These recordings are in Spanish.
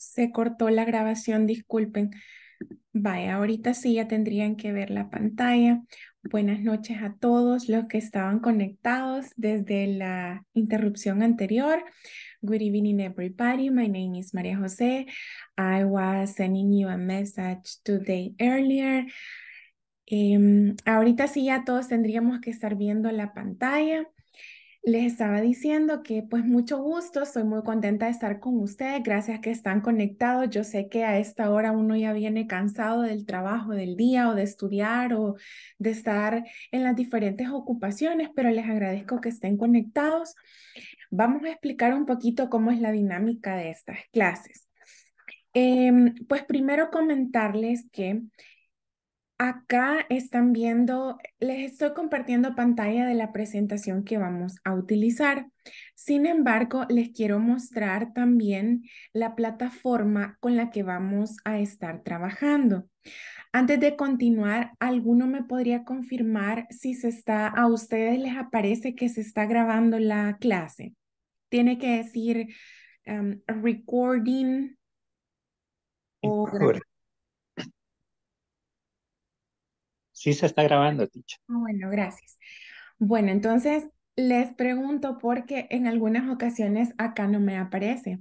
se cortó la grabación, disculpen. Vaya, ahorita sí ya tendrían que ver la pantalla. Buenas noches a todos los que estaban conectados desde la interrupción anterior. Good evening, everybody. My name is María José. I was sending you a message today earlier. Em, ahorita sí ya todos tendríamos que estar viendo la pantalla. Les estaba diciendo que pues mucho gusto, estoy muy contenta de estar con ustedes, gracias que están conectados. Yo sé que a esta hora uno ya viene cansado del trabajo del día o de estudiar o de estar en las diferentes ocupaciones, pero les agradezco que estén conectados. Vamos a explicar un poquito cómo es la dinámica de estas clases. Em, pues primero comentarles que Acá están viendo, les estoy compartiendo pantalla de la presentación que vamos a utilizar. Sin embargo, les quiero mostrar también la plataforma con la que vamos a estar trabajando. Antes de continuar, ¿alguno me podría confirmar si se está, a ustedes les aparece que se está grabando la clase? Tiene que decir em, recording o Sí se está grabando, Ticha. Ah, bueno, gracias. Bueno, entonces les pregunto porque en algunas ocasiones acá no me aparece.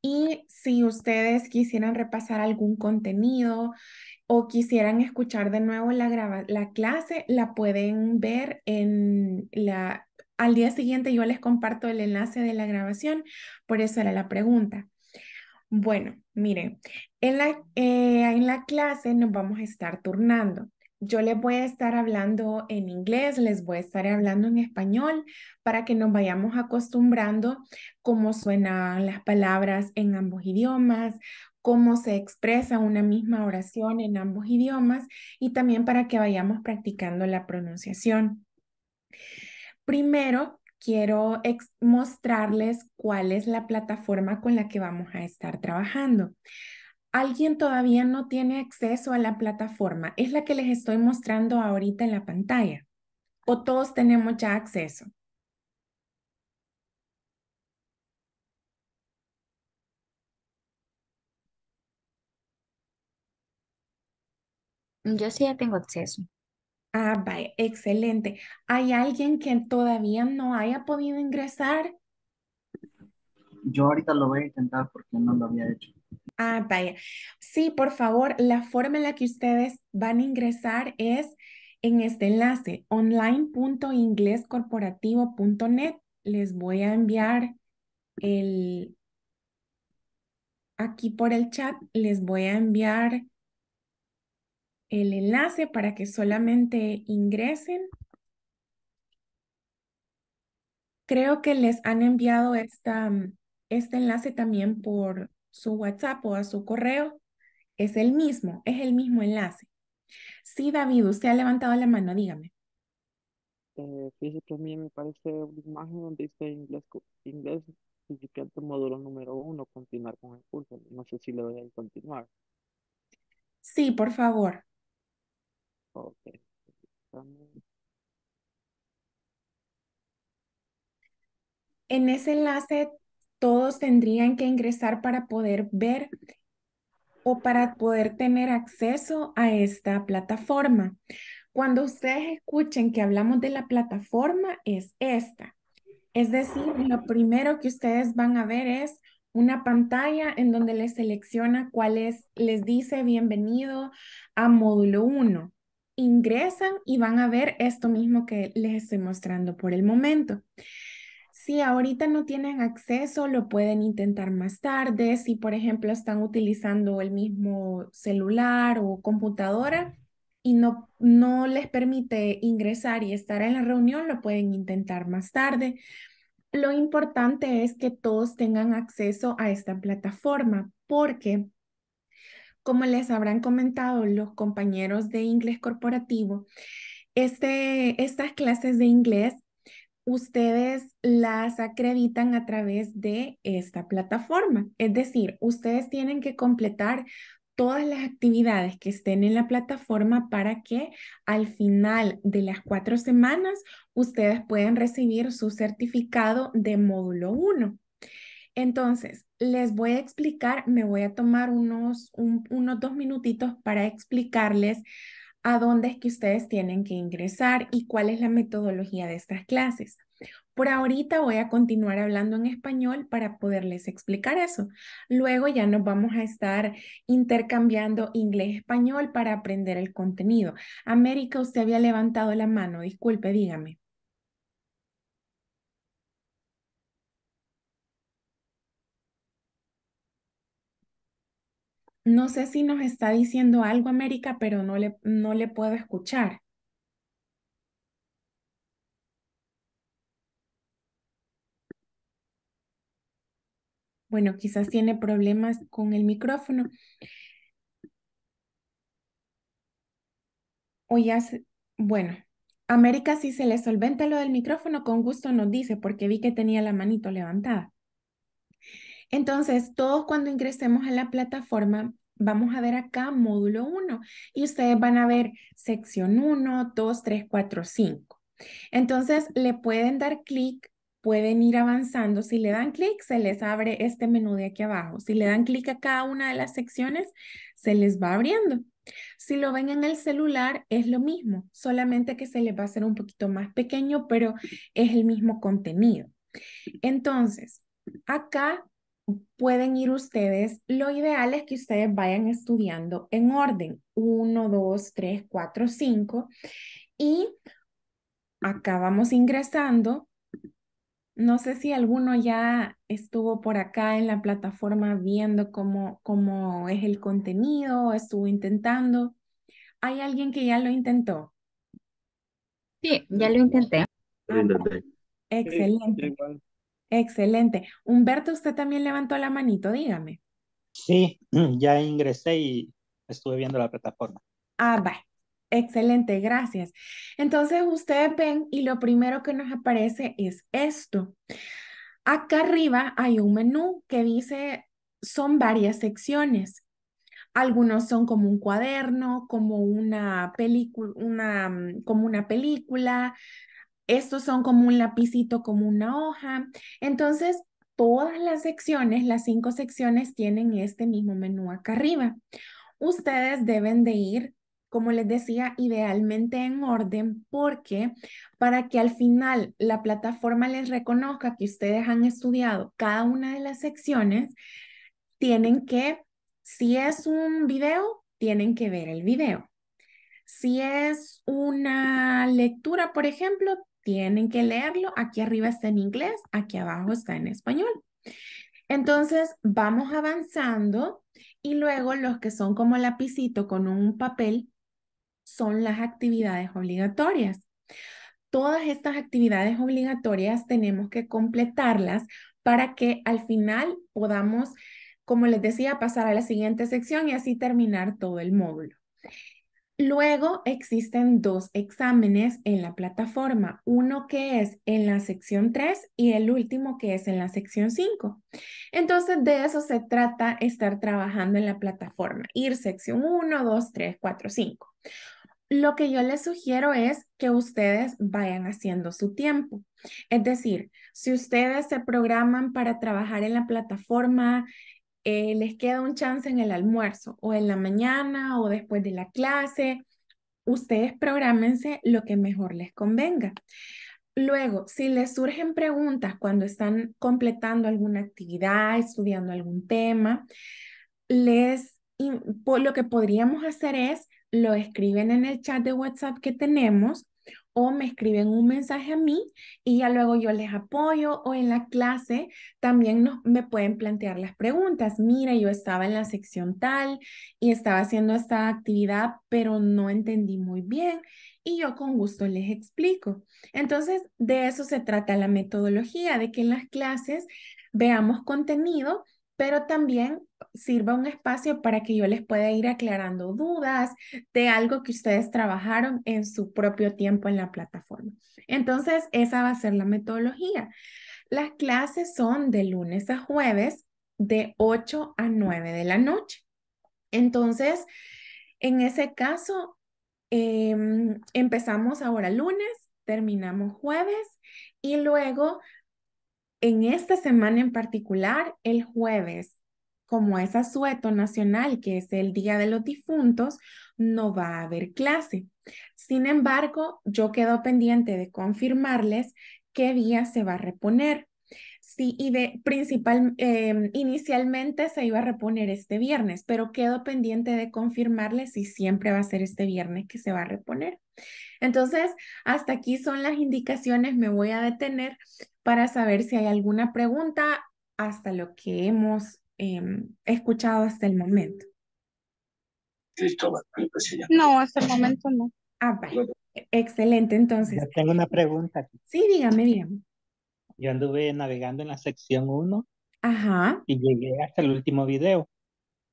Y si ustedes quisieran repasar algún contenido o quisieran escuchar de nuevo la, la clase, la pueden ver en la... Al día siguiente yo les comparto el enlace de la grabación, por eso era la pregunta. Bueno, miren, en la, eh, en la clase nos vamos a estar turnando yo les voy a estar hablando en inglés, les voy a estar hablando en español para que nos vayamos acostumbrando cómo suenan las palabras en ambos idiomas, cómo se expresa una misma oración en ambos idiomas y también para que vayamos practicando la pronunciación. Primero, quiero mostrarles cuál es la plataforma con la que vamos a estar trabajando alguien todavía no tiene acceso a la plataforma, es la que les estoy mostrando ahorita en la pantalla. O todos tenemos ya acceso. Yo sí ya tengo acceso. Ah, vaya, excelente. ¿Hay alguien que todavía no haya podido ingresar? Yo ahorita lo voy a intentar porque no lo había hecho. Ah, vaya. Sí, por favor, la forma en la que ustedes van a ingresar es en este enlace online.inglescorporativo.net. Les voy a enviar el aquí por el chat les voy a enviar el enlace para que solamente ingresen. Creo que les han enviado esta, este enlace también por, su WhatsApp o a su correo, es el mismo, es el mismo enlace. Sí, David, usted ha levantado la mano, dígame. Eh, fíjese que a mí me parece una imagen donde dice inglés, inglés tu módulo número uno, continuar con el curso. No sé si le doy a continuar. Sí, por favor. Ok. En ese enlace todos tendrían que ingresar para poder ver o para poder tener acceso a esta plataforma. Cuando ustedes escuchen que hablamos de la plataforma, es esta. Es decir, lo primero que ustedes van a ver es una pantalla en donde les selecciona cuál les dice bienvenido a módulo 1. Ingresan y van a ver esto mismo que les estoy mostrando por el momento si ahorita no tienen acceso, lo pueden intentar más tarde. Si, por ejemplo, están utilizando el mismo celular o computadora y no, no les permite ingresar y estar en la reunión, lo pueden intentar más tarde. Lo importante es que todos tengan acceso a esta plataforma porque, como les habrán comentado los compañeros de inglés corporativo, este, estas clases de inglés ustedes las acreditan a través de esta plataforma. Es decir, ustedes tienen que completar todas las actividades que estén en la plataforma para que al final de las cuatro semanas ustedes puedan recibir su certificado de módulo 1. Entonces, les voy a explicar, me voy a tomar unos, unos dos minutitos para explicarles a dónde es que ustedes tienen que ingresar y cuál es la metodología de estas clases. Por ahorita voy a continuar hablando en español para poderles explicar eso. Luego ya nos vamos a estar intercambiando inglés-español para aprender el contenido. América, usted había levantado la mano, disculpe, dígame. No sé si nos está diciendo algo, América, pero no le, no le puedo escuchar. Bueno, quizás tiene problemas con el micrófono. O ya, bueno, América, si se le solventa lo del micrófono, con gusto nos dice, porque vi que tenía la manito levantada. Entonces, todos cuando ingresemos a la plataforma, vamos a ver acá módulo 1 y ustedes van a ver sección 1, 2, 3, 4, 5. Entonces, le pueden dar clic, pueden ir avanzando. Si le dan clic, se les abre este menú de aquí abajo. Si le dan clic a cada una de las secciones, se les va abriendo. Si lo ven en el celular, es lo mismo, solamente que se les va a hacer un poquito más pequeño, pero es el mismo contenido. Entonces, acá pueden ir ustedes, lo ideal es que ustedes vayan estudiando en orden, uno, dos, tres, cuatro, cinco. y acá vamos ingresando. No sé si alguno ya estuvo por acá en la plataforma viendo cómo, cómo es el contenido, estuvo intentando. ¿Hay alguien que ya lo intentó? Sí, ya lo intenté. Ah, Excelente. Excelente. Humberto, usted también levantó la manito, dígame. Sí, ya ingresé y estuve viendo la plataforma. Ah, va. Excelente, gracias. Entonces ustedes ven y lo primero que nos aparece es esto. Acá arriba hay un menú que dice, son varias secciones. Algunos son como un cuaderno, como una película, mm, como una película, estos son como un lapicito, como una hoja. Entonces, todas las secciones, las cinco secciones, tienen este mismo menú acá arriba. Ustedes deben de ir, como les decía, idealmente en orden, porque para que al final la plataforma les reconozca que ustedes han estudiado cada una de las secciones, tienen que, si es un video, tienen que ver el video. Si es una lectura, por ejemplo, tienen que leerlo. Aquí arriba está en inglés, aquí abajo está en español. Entonces vamos avanzando y luego los que son como lapicito con un papel son las actividades obligatorias. Todas estas actividades obligatorias tenemos que completarlas para que al final podamos, como les decía, pasar a la siguiente sección y así terminar todo el módulo. Luego existen dos exámenes en la plataforma, uno que es en la sección 3 y el último que es en la sección 5. Entonces, de eso se trata estar trabajando en la plataforma, ir sección 1, 2, 3, 4, 5. Lo que yo les sugiero es que ustedes vayan haciendo su tiempo. Es decir, si ustedes se programan para trabajar en la plataforma eh, les queda un chance en el almuerzo o en la mañana o después de la clase. Ustedes programense lo que mejor les convenga. Luego, si les surgen preguntas cuando están completando alguna actividad, estudiando algún tema, les lo que podríamos hacer es lo escriben en el chat de WhatsApp que tenemos me escriben un mensaje a mí y ya luego yo les apoyo o en la clase también me pueden plantear las preguntas. Mira, yo estaba en la sección tal y estaba haciendo esta actividad, pero no entendí muy bien y yo con gusto les explico. Entonces, de eso se trata la metodología, de que en las clases veamos contenido pero también sirva un espacio para que yo les pueda ir aclarando dudas de algo que ustedes trabajaron en su propio tiempo en la plataforma. Entonces, esa va a ser la metodología. Las clases son de lunes a jueves de 8 a 9 de la noche. Entonces, en ese caso, em, empezamos ahora lunes, terminamos jueves y luego en esta semana en particular, el jueves, como es asueto nacional, que es el Día de los Difuntos, no va a haber clase. Sin embargo, yo quedo pendiente de confirmarles qué día se va a reponer. Sí, y de principal, em, inicialmente se iba a reponer este viernes, pero quedo pendiente de confirmarle si siempre va a ser este viernes que se va a reponer. Entonces, hasta aquí son las indicaciones. Me voy a detener para saber si hay alguna pregunta hasta lo que hemos em, escuchado hasta el momento. Pues no, hasta el momento no. Ah, vale. Excelente, entonces. tengo una pregunta. Sí, dígame, dígame. Yo anduve navegando en la sección 1 y llegué hasta el último video,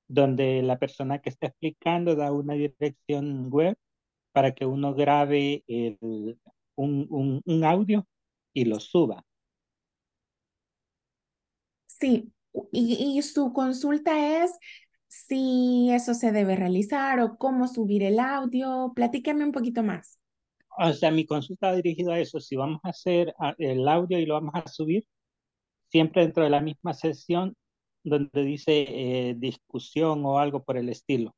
donde la persona que está explicando da una dirección web para que uno grabe el, un, audio y lo suba. Sí, y, y, su consulta es si eso se debe realizar o cómo subir el audio. Platícame un poquito más o sea, mi consulta dirigida a eso. Si vamos a hacer el audio y lo vamos a subir, siempre dentro de la misma sesión donde dice eh, discusión o algo por el estilo.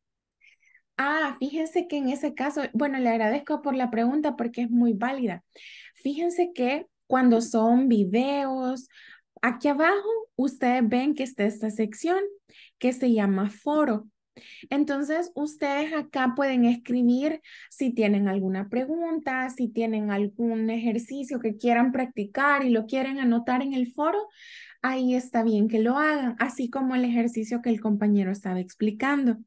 Ah, fíjense que en ese caso, bueno, le agradezco por la pregunta porque es muy válida. Fíjense que cuando son videos, aquí abajo ustedes ven que está esta sección que se llama foro. Entonces, ustedes acá pueden escribir si tienen alguna pregunta, si tienen algún ejercicio que quieran practicar y lo quieren anotar en el foro, ahí está bien que lo hagan, así como el ejercicio que el compañero estaba explicando.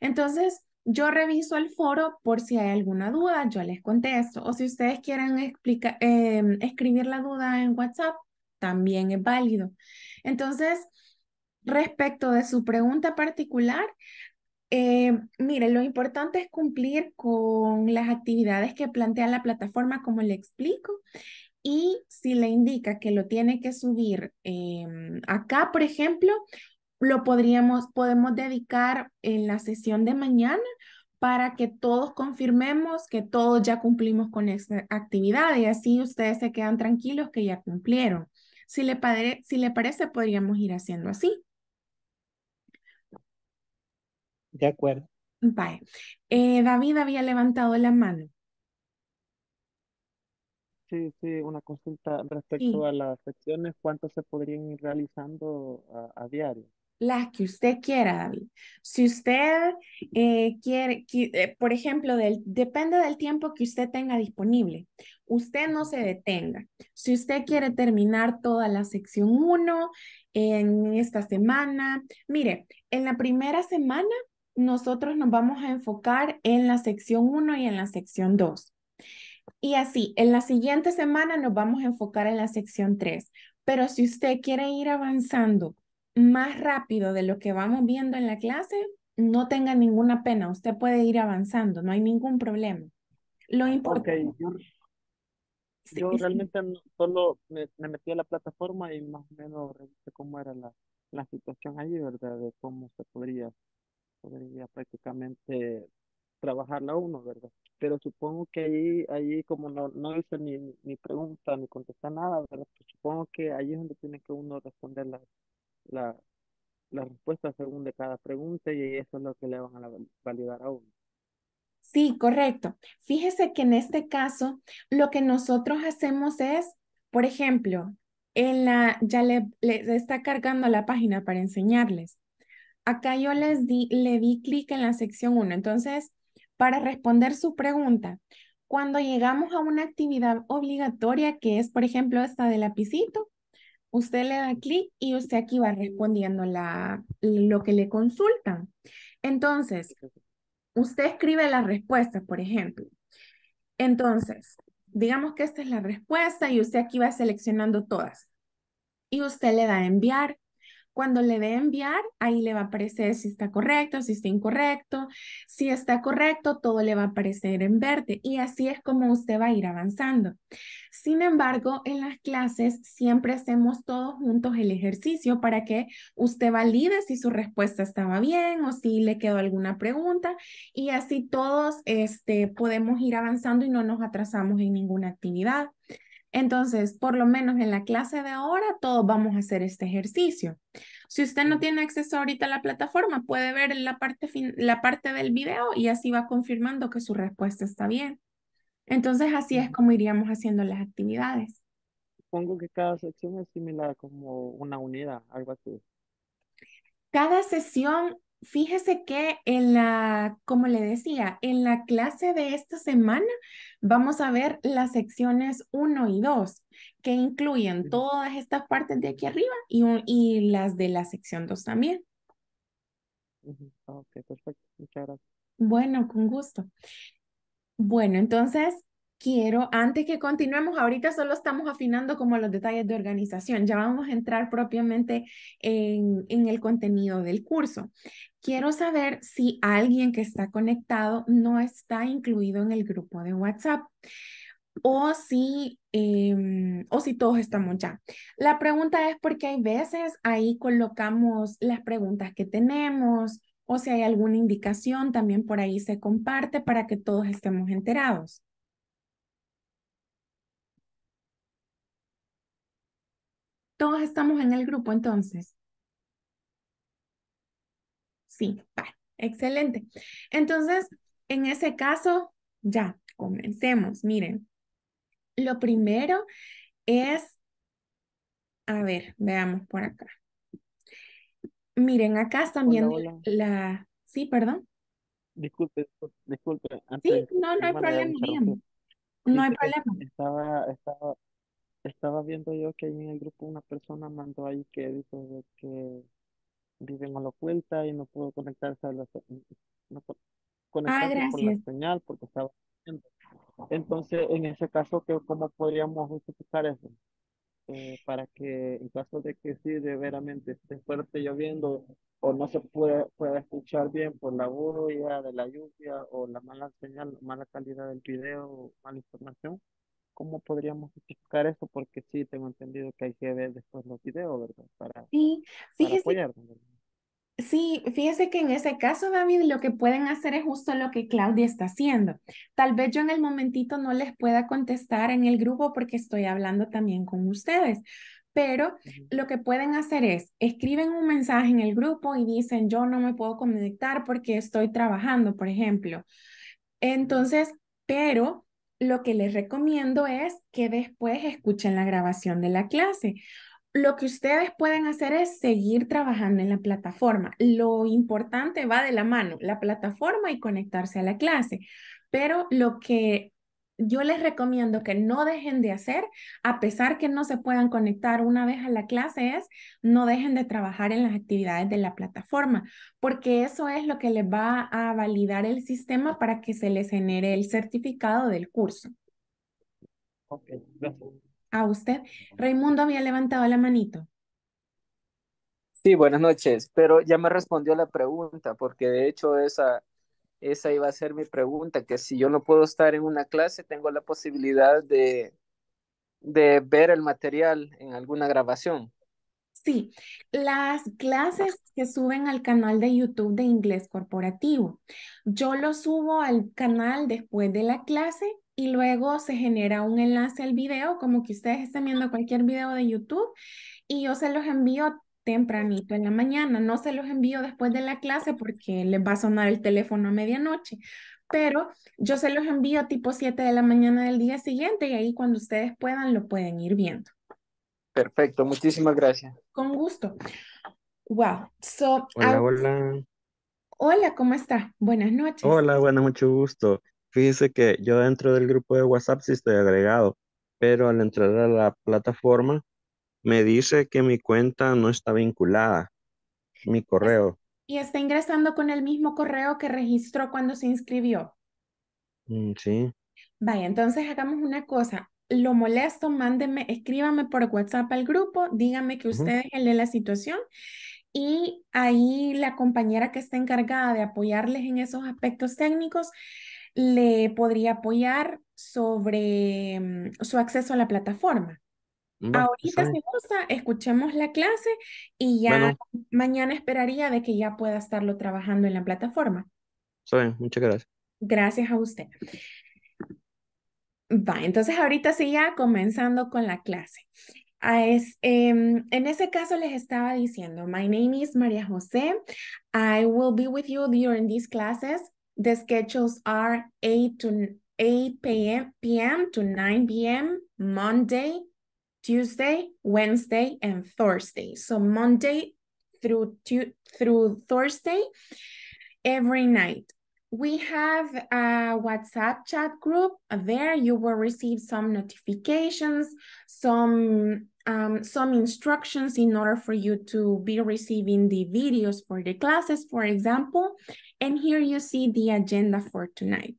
Entonces, yo reviso el foro por si hay alguna duda, yo les contesto. O si ustedes quieren em, escribir la duda en WhatsApp, también es válido. Entonces, respecto de su pregunta particular, eh, mire, lo importante es cumplir con las actividades que plantea la plataforma, como le explico, y si le indica que lo tiene que subir em, acá, por ejemplo, lo podríamos, podemos dedicar en la sesión de mañana para que todos confirmemos que todos ya cumplimos con esa actividad y así ustedes se quedan tranquilos que ya cumplieron. Si le, si le parece, podríamos ir haciendo así. De acuerdo. Vale. Eh, David había levantado la mano. Sí, sí, una consulta respecto a las secciones, ¿cuántas se podrían ir realizando a, diario? Las que usted quiera, David. Si usted eh, quiere, eh, por ejemplo, depende del tiempo que usted tenga disponible. Usted no se detenga. Si usted quiere terminar toda la sección 1 en esta semana, mire, en la primera semana nosotros nos vamos a enfocar en la sección 1 y en la sección 2. Y así, en la siguiente semana nos vamos a enfocar en la sección 3. Pero si usted quiere ir avanzando más rápido de lo que vamos viendo en la clase, no tenga ninguna pena, usted puede ir avanzando, no hay ningún problema. Lo importante. Yo, realmente solo me, metí a la plataforma y más o menos revisé cómo era la, la situación allí, ¿verdad? De cómo se podría podría prácticamente trabajarla uno, ¿verdad? Pero supongo que ahí, como no, no hice ni, ni pregunta ni contesta nada, ¿verdad? Pues supongo que ahí es donde tiene que uno responder la, la, respuesta según de cada pregunta y eso es lo que le van a validar a uno. Sí, correcto. Fíjese que en este caso lo que nosotros hacemos es, por ejemplo, en la, ya le, está cargando la página para enseñarles acá yo les di, le di clic en la sección 1. Entonces, para responder su pregunta, cuando llegamos a una actividad obligatoria, que es, por ejemplo, esta de lapicito, usted le da clic y usted aquí va respondiendo la, lo que le consultan. Entonces, usted escribe las respuestas, por ejemplo. Entonces, digamos que esta es la respuesta y usted aquí va seleccionando todas. Y usted le da enviar. Cuando le dé enviar, ahí le va a aparecer si está correcto, si está incorrecto. Si está correcto, todo le va a aparecer en verde y así es como usted va a ir avanzando. Sin embargo, en las clases siempre hacemos todos juntos el ejercicio para que usted valide si su respuesta estaba bien o si le quedó alguna pregunta y así todos este, podemos ir avanzando y no nos atrasamos en ninguna actividad. Entonces, por lo menos en la clase de ahora, todos vamos a hacer este ejercicio. Si usted no tiene acceso ahorita a la plataforma, puede ver la parte, la parte del video y así va confirmando que su respuesta está bien. Entonces, así es como iríamos haciendo las actividades. Supongo que cada sección es similar como una unidad, algo así. Cada sesión fíjese que en la, como le decía, en la clase de esta semana vamos a ver las secciones 1 y 2, que incluyen todas estas partes de aquí arriba y, y las de la sección 2 también. Ok, perfecto. Muchas gracias. Bueno, con gusto. Bueno, entonces quiero, antes que continuemos, ahorita solo estamos afinando como los detalles de organización, ya vamos a entrar propiamente en, en, el contenido del curso. Quiero saber si alguien que está conectado no está incluido en el grupo de WhatsApp o si, em, o si todos estamos ya. La pregunta es porque hay veces ahí colocamos las preguntas que tenemos, o si hay alguna indicación, también por ahí se comparte para que todos estemos enterados. Todos estamos en el grupo entonces. Sí, vale, excelente. Entonces, en ese caso, ya, comencemos. Miren, lo primero es, a ver, veamos por acá. Miren, acá están viendo la... Sí, perdón. Disculpe, disculpe. sí, no, no hay problema. No hay problema. Estaba, estaba, estaba viendo yo que ahí en el grupo una persona mandó ahí que dijo que viven a la oculta y no pudo conectarse a la, no ah, por la señal porque estaba Entonces, en ese caso, ¿cómo podríamos justificar eso? Eh, para que en caso de que sí, de veramente esté fuerte lloviendo o no se puede, pueda escuchar bien por la burbuja de la lluvia o la mala señal, mala calidad del video, mala información, cómo podríamos justificar eso, porque sí tengo entendido que hay que ver después los videos, ¿verdad? Para, sí, fíjese, Sí, fíjese que en ese caso, David, lo que pueden hacer es justo lo que Claudia está haciendo. Tal vez yo en el momentito no les pueda contestar en el grupo porque estoy hablando también con ustedes, pero lo que pueden hacer es, escriben un mensaje en el grupo y dicen, yo no me puedo conectar porque estoy trabajando, por ejemplo. Entonces, pero lo que les recomiendo es que después escuchen la grabación de la clase. Lo que ustedes pueden hacer es seguir trabajando en la plataforma. Lo importante va de la mano, la plataforma y conectarse a la clase. Pero lo que yo les recomiendo que no dejen de hacer, a pesar que no se puedan conectar una vez a la clase, es no dejen de trabajar en las actividades de la plataforma, porque eso es lo que les va a validar el sistema para que se les genere el certificado del curso. Ok. gracias. A usted. Raimundo había levantado la manito. Sí, buenas noches, pero ya me respondió la pregunta, porque de hecho esa, esa iba a ser mi pregunta, que si yo no puedo estar en una clase, tengo la posibilidad de, de ver el material en alguna grabación. Sí, las clases que suben al canal de YouTube de inglés corporativo. Yo lo subo al canal después de la clase y luego se genera un enlace al video, como que ustedes están viendo cualquier video de YouTube y yo se los envío tempranito en la mañana. No se los envío después de la clase porque les va a sonar el teléfono a medianoche, pero yo se los envío tipo 7 de la mañana del día siguiente y ahí cuando ustedes puedan lo pueden ir viendo. Perfecto, muchísimas gracias. Con gusto. Wow. hola, ah, hola. Hola, ¿cómo está? Buenas noches. Hola, bueno, mucho gusto. Fíjense que yo dentro del grupo de WhatsApp sí estoy agregado, pero al entrar a la plataforma me dice que mi cuenta no está vinculada, mi correo. ¿Y está ingresando con el mismo correo que registró cuando se inscribió? Mm, sí. Vaya, entonces hagamos una cosa. Lo molesto, mándeme, escríbame por WhatsApp al grupo, dígame que usted la situación y ahí la compañera que está encargada de apoyarles en esos aspectos técnicos le podría apoyar sobre mm, su acceso a la plataforma. Pues, ahorita, sí. si escuchemos la clase y ya mañana esperaría de que ya pueda estarlo trabajando en la plataforma. Sí, muchas gracias. Gracias a usted. Va, entonces ahorita sí ya comenzando con la clase. Ah, es, em, en ese caso les estaba diciendo, my name is María José. I will be with you during these classes. The schedules are 8 to 8 p.m. to 9 p.m. Monday, Tuesday, Wednesday, and Thursday. So Monday through to, through Thursday, every night. We have a WhatsApp chat group. There you will receive some notifications, some um, some instructions in order for you to be receiving the videos for the classes, for example. And here you see the agenda for tonight.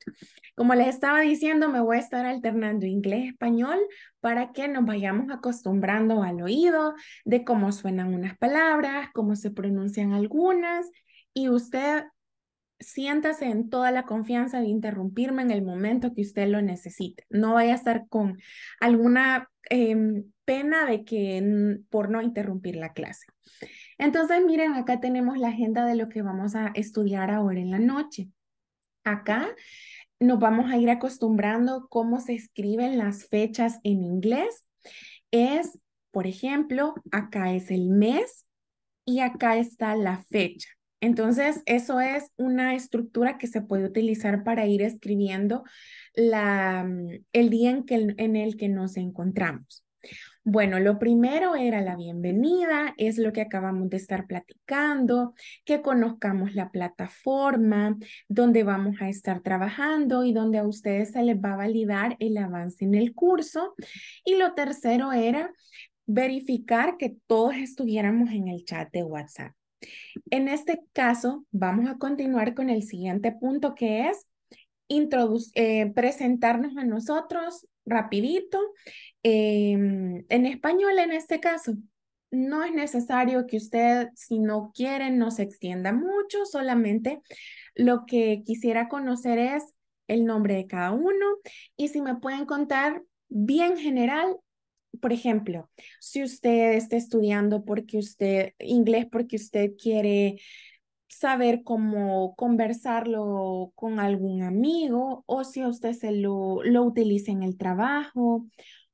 Como les estaba diciendo, me voy a estar alternando inglés-español para que nos vayamos acostumbrando al oído de cómo suenan unas palabras, cómo se pronuncian algunas y usted siéntase en toda la confianza de interrumpirme en el momento que usted lo necesite. No vaya a estar con alguna em, pena de que por no interrumpir la clase. Entonces, miren, acá tenemos la agenda de lo que vamos a estudiar ahora en la noche. Acá nos vamos a ir acostumbrando cómo se escriben las fechas en inglés. Es, por ejemplo, acá es el mes y acá está la fecha. Entonces, eso es una estructura que se puede utilizar para ir escribiendo la, mm, el día en, en el que nos encontramos. Bueno, lo primero era la bienvenida, es lo que acabamos de estar platicando, que conozcamos la plataforma donde vamos a estar trabajando y donde a ustedes se les va a validar el avance en el curso. Y lo tercero era verificar que todos estuviéramos en el chat de WhatsApp. En este caso, vamos a continuar con el siguiente punto que es eh, presentarnos a nosotros, rapidito. Em, en español, en este caso, no es necesario que usted, si no quiere, no se extienda mucho, solamente lo que quisiera conocer es el nombre de cada uno y si me pueden contar bien general, por ejemplo, si usted está estudiando porque usted, inglés porque usted quiere saber cómo conversarlo con algún amigo o si usted se lo, lo utiliza en el trabajo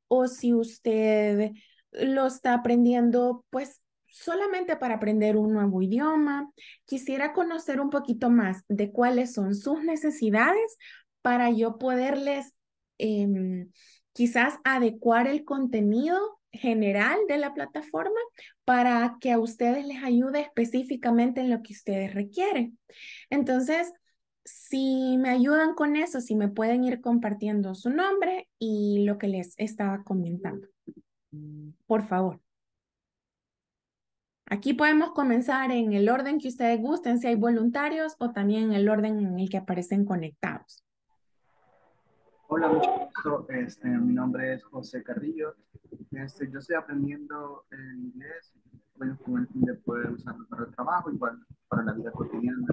o si usted lo está aprendiendo pues solamente para aprender un nuevo idioma. Quisiera conocer un poquito más de cuáles son sus necesidades para yo poderles em, quizás adecuar el contenido general de la plataforma para que a ustedes les ayude específicamente en lo que ustedes requieren. Entonces, si me ayudan con eso, si me pueden ir compartiendo su nombre y lo que les estaba comentando. Por favor. Aquí podemos comenzar en el orden que ustedes gusten, si hay voluntarios o también en el orden en el que aparecen conectados. Hola, mucho gusto. Este, mi nombre es José Carrillo. Este, yo estoy aprendiendo inglés bueno, con el fin de poder usarlo para el trabajo, igual para la vida cotidiana.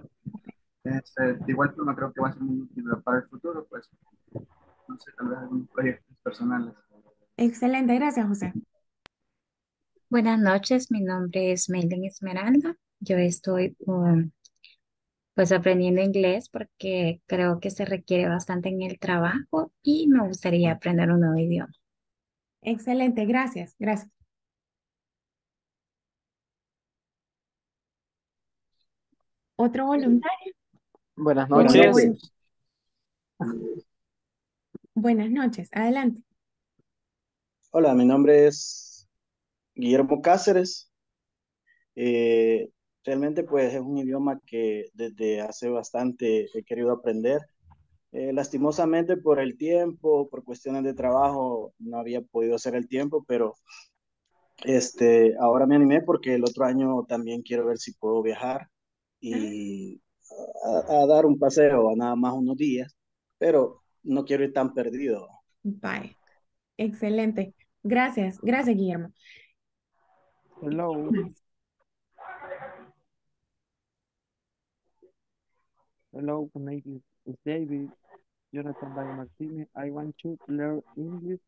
Este, de igual forma, creo que va a ser muy útil para el futuro, pues, no sé, tal vez algunos proyectos personales. Excelente, gracias, José. Buenas noches, mi nombre es Melvin Esmeralda. Yo estoy um, pues aprendiendo inglés porque creo que se requiere bastante en el trabajo y me gustaría aprender un nuevo idioma. Excelente, gracias, gracias. Otro voluntario. Buenas noches. Buenas noches. Buenas noches, adelante. Hola, mi nombre es Guillermo Cáceres. Eh, realmente pues es un idioma que desde hace bastante he querido aprender. Eh, lastimosamente por el tiempo, por cuestiones de trabajo, no había podido hacer el tiempo, pero este, ahora me animé porque el otro año también quiero ver si puedo viajar y a, dar un paseo, a nada más unos días, pero no quiero ir tan perdido. Bye. Excelente. Gracias, gracias Guillermo. Hello. Hello, my name is David Jonathan by I want to learn English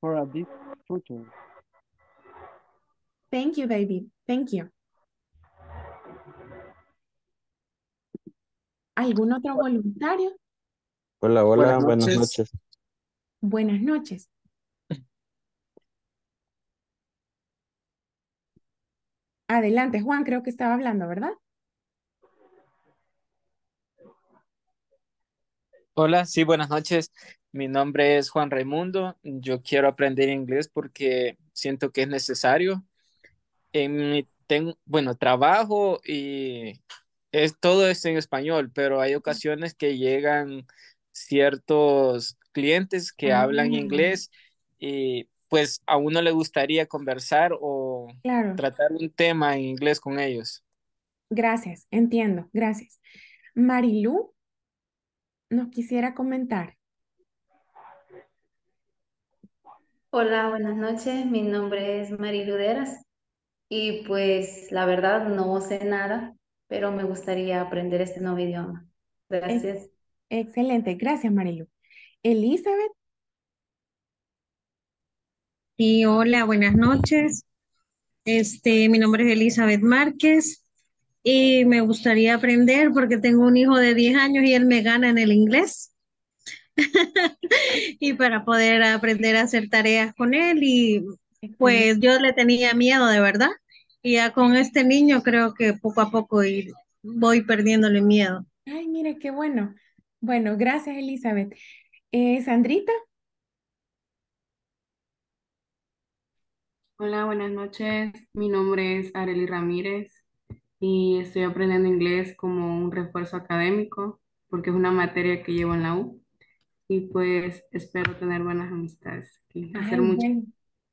for a big future. Thank you, David. Thank you. ¿Algún otro voluntario? Hola, hola, buenas, noches. noches. Buenas noches. Adelante, Juan, creo que estaba hablando, ¿verdad? Hola, sí, buenas noches. Mi nombre es Juan Raimundo. Yo quiero aprender inglés porque siento que es necesario. En mi tengo, bueno, trabajo y es, todo es en español, pero hay mm. ocasiones que llegan ciertos clientes que hablan ah. inglés y pues a uno le gustaría conversar o tratar un tema en inglés con ellos. Gracias, entiendo, gracias. Marilu nos quisiera comentar. Hola, buenas noches. Mi nombre es Deras y pues la verdad no sé nada, pero me gustaría aprender este nuevo idioma. Gracias. Excelente, gracias Marilu. Elizabeth. Sí, hola, buenas noches. Este, mi nombre es Elizabeth Márquez y me gustaría aprender porque tengo un hijo de 10 años y él me gana en el inglés. y para poder aprender a hacer tareas con él y pues yo le tenía miedo de verdad y ya con este niño creo que poco a poco voy perdiéndole miedo. Ay, mire, qué bueno. Bueno, gracias Elizabeth. Eh, Sandrita. Hola, buenas noches. Mi nombre es Areli Ramírez y estoy aprendiendo inglés como un refuerzo académico porque es una materia que llevo en la U y pues espero tener buenas amistades hacer mucho.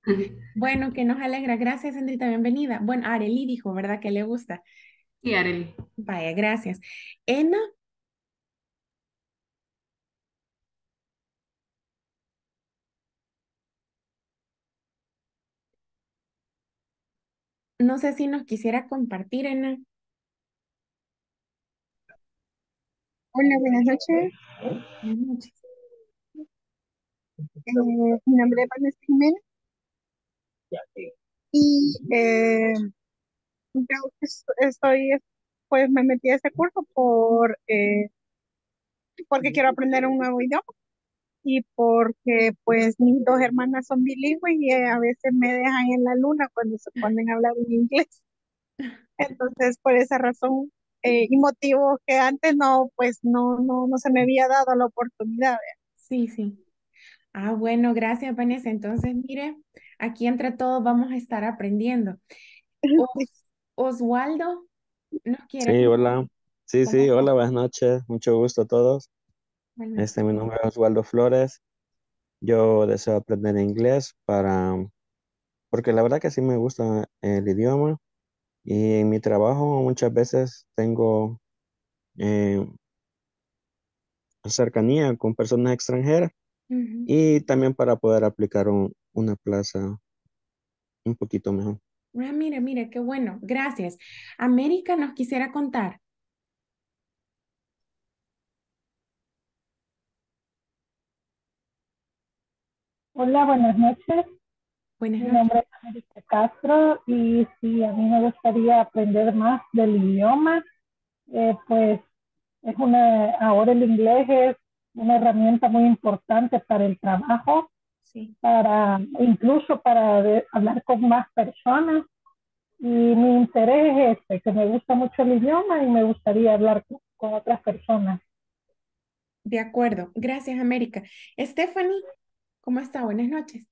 Bueno. que nos alegra. Gracias, Andrita, bienvenida. Bueno, Areli dijo, ¿verdad? Que le gusta. Sí, Areli. Vaya, gracias. Ena No sé si nos quisiera compartir, Ana. Hola, buenas noches. Buenas noches. Eh, mi nombre es Vanessa Jiménez. Y eh, pues, estoy, pues me metí a este curso por, eh, porque quiero aprender un nuevo idioma y porque pues mis dos hermanas son bilingües y eh, a veces me dejan en la luna cuando se ponen a hablar en inglés. Entonces, por esa razón eh, y motivo que antes no, pues no, no, no se me había dado la oportunidad. Sí, sí. Ah, bueno, gracias, Vanessa. Entonces, mire, aquí entre todos vamos a estar aprendiendo. Oswaldo, ¿no quiere? Sí, hola. Sí, sí, hola, buenas noches. Mucho gusto a todos. Este, mi nombre es Oswaldo Flores. Yo deseo aprender inglés para, porque la verdad que sí me gusta el idioma y en mi trabajo muchas veces tengo eh, cercanía con personas extranjeras y también para poder aplicar una plaza un poquito mejor. mire ah, mire mira, qué bueno. Gracias. América nos quisiera contar. Hola, buenas noches. Buenas Mi nombre es América Castro y sí, a mí me gustaría aprender más del idioma. Eh, pues es una, ahora el inglés es una herramienta muy importante para el trabajo, para incluso para hablar con más personas. Y mi interés es este, que me gusta mucho el idioma y me gustaría hablar con otras personas. De acuerdo, gracias América. Stephanie, ¿Cómo está? Buenas noches.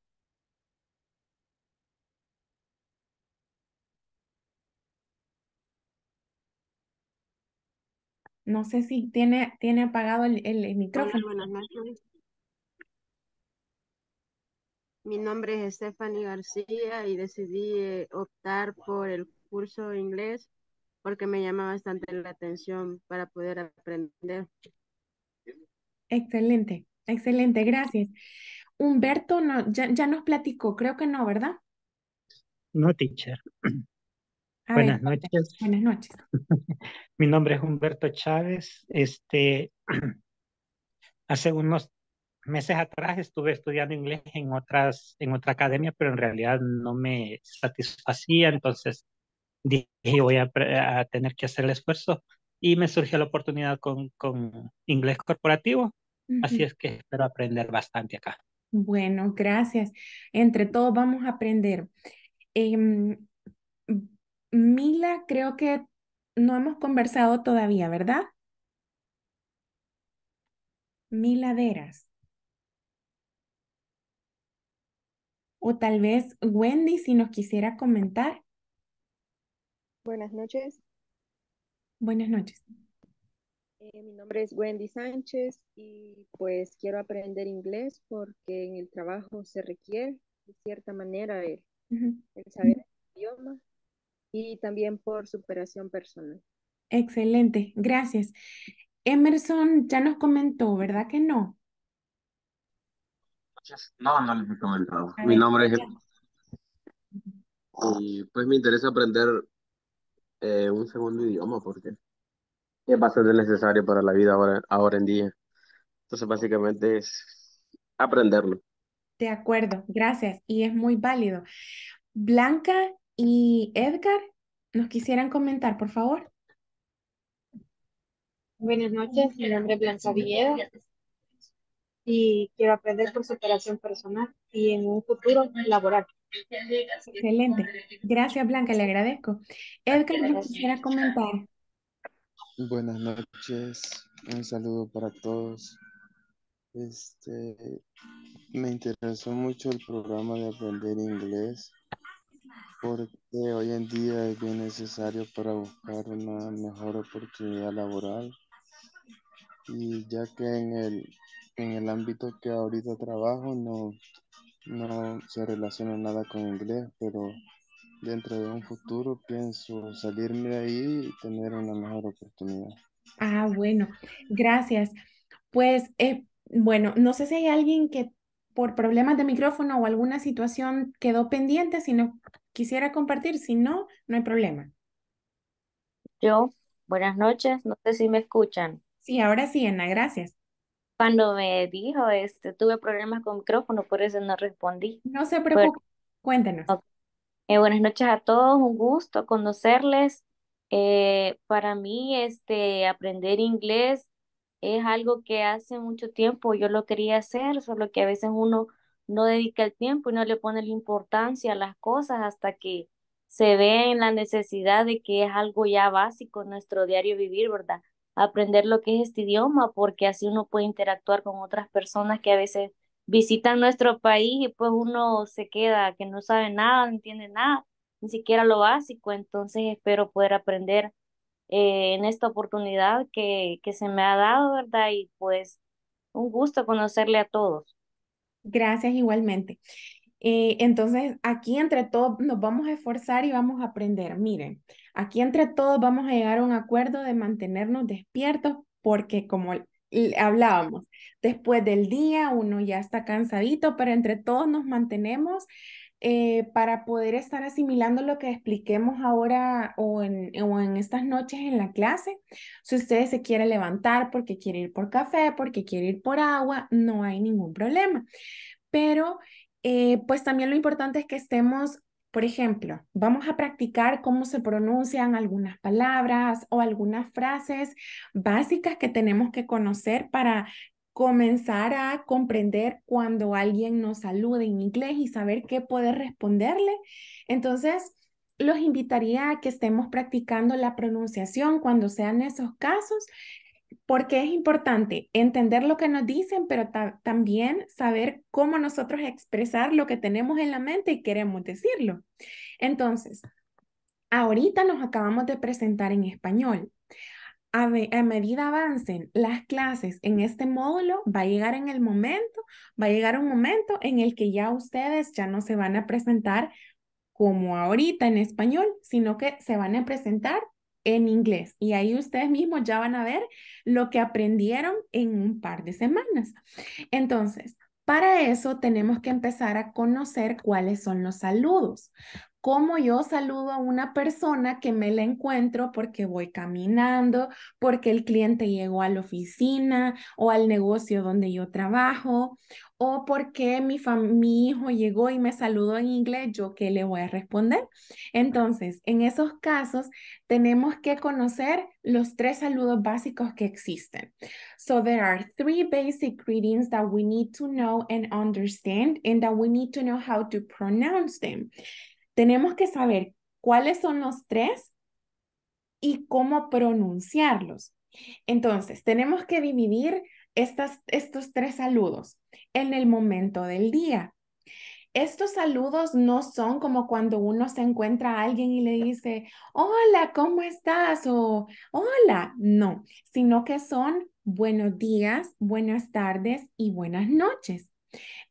No sé si tiene, tiene apagado el, micrófono. buenas noches. Mi nombre es Stephanie García y decidí eh, optar por el curso inglés porque me llama bastante la atención para poder aprender. Excelente, excelente, gracias. Humberto no, ya, nos platicó, creo que no, ¿verdad? No, teacher. Buenas noches. Buenas noches. Mi nombre es Humberto Chávez. Este, hace unos meses atrás estuve estudiando inglés en, otras, en otra academia, pero en realidad no me satisfacía, entonces dije voy a, tener que hacer el esfuerzo y me surgió la oportunidad con, con inglés corporativo, así es que espero aprender bastante acá. Bueno, gracias. Entre todos vamos a aprender. Em, Mila, creo que no hemos conversado todavía, ¿verdad? Mila Veras. O tal vez Wendy, si nos quisiera comentar. Buenas noches. Buenas noches. Eh, mi nombre es Wendy Sánchez y pues quiero aprender inglés porque en el trabajo se requiere de cierta manera el, saber el idioma y también por superación personal. Excelente, gracias. Emerson ya nos comentó, ¿verdad que no? No, no les he comentado. mi nombre es... Y pues me interesa aprender eh, un segundo idioma porque es bastante necesario para la vida ahora, en día. Entonces, básicamente es aprenderlo. De acuerdo, gracias. Y es muy válido. Blanca y Edgar, ¿nos quisieran comentar, por favor? Buenas noches, mi nombre es Blanca Villeda y quiero aprender por su operación personal y en un futuro laboral. Excelente. Gracias, Blanca, le agradezco. Edgar, ¿nos quisiera comentar? Buenas noches, un saludo para todos. Este, me interesó mucho el programa de aprender inglés porque hoy en día es bien necesario para buscar una mejor oportunidad laboral y ya que en el, en el ámbito que ahorita trabajo no, no se relaciona nada con inglés, pero dentro de un futuro pienso salirme de ahí y tener una mejor oportunidad. Ah, bueno, gracias. Pues, eh, bueno, no sé si hay alguien que por problemas de micrófono o alguna situación quedó pendiente, si no quisiera compartir, si no, no hay problema. Yo, buenas noches, no sé si me escuchan. Sí, ahora sí, Ana, gracias. Cuando me dijo, este, tuve problemas con micrófono, por eso no respondí. No se preocupen. cuéntenos. Eh, buenas noches a todos, un gusto conocerles. Eh, para mí, este, aprender inglés es algo que hace mucho tiempo yo lo quería hacer, solo que a veces uno no dedica el tiempo y no le pone la importancia a las cosas hasta que se ve en la necesidad de que es algo ya básico en nuestro diario vivir, ¿verdad? Aprender lo que es este idioma, porque así uno puede interactuar con otras personas que a veces visitan nuestro país y pues uno se queda que no sabe nada, no entiende nada, ni siquiera lo básico. Entonces espero poder aprender eh, en esta oportunidad que, que se me ha dado, ¿verdad? Y pues un gusto conocerle a todos. Gracias igualmente. Eh, entonces, aquí entre todos nos vamos a esforzar y vamos a aprender. Miren, aquí entre todos vamos a llegar a un acuerdo de mantenernos despiertos porque como hablábamos, después del día uno ya está cansadito, pero entre todos nos mantenemos eh, para poder estar asimilando lo que expliquemos ahora o en, o en estas noches en la clase. Si ustedes se quiere levantar porque quiere ir por café, porque quiere ir por agua, no hay ningún problema. Pero eh, pues también lo importante es que estemos por ejemplo, vamos a practicar cómo se pronuncian algunas palabras o algunas frases básicas que tenemos que conocer para comenzar a comprender cuando alguien nos salude en inglés y saber qué poder responderle. Entonces, los invitaría a que estemos practicando la pronunciación cuando sean esos casos porque es importante entender lo que nos dicen, pero también saber cómo nosotros expresar lo que tenemos en la mente y queremos decirlo. Entonces, ahorita nos acabamos de presentar en español. A, a, medida avancen las clases en este módulo, va a llegar en el momento, va a llegar un momento en el que ya ustedes ya no se van a presentar como ahorita en español, sino que se van a presentar en inglés. Y ahí ustedes mismos ya van a ver lo que aprendieron en un par de semanas. Entonces, para eso tenemos que empezar a conocer cuáles son los saludos. Cómo yo saludo a una persona que me la encuentro porque voy caminando, porque el cliente llegó a la oficina o al negocio donde yo trabajo, o porque mi, mi hijo llegó y me saludó en inglés, yo qué le voy a responder. Entonces, en esos casos, tenemos que conocer los tres saludos básicos que existen. So there are three basic greetings that we need to know and understand and that we need to know how to pronounce them. Tenemos que saber cuáles son los tres y cómo pronunciarlos. Entonces, tenemos que dividir estos tres saludos en el momento del día. Estos saludos no son como cuando uno se encuentra a alguien y le dice, hola, ¿cómo estás? o hola, no, sino que son buenos días, buenas tardes y buenas noches.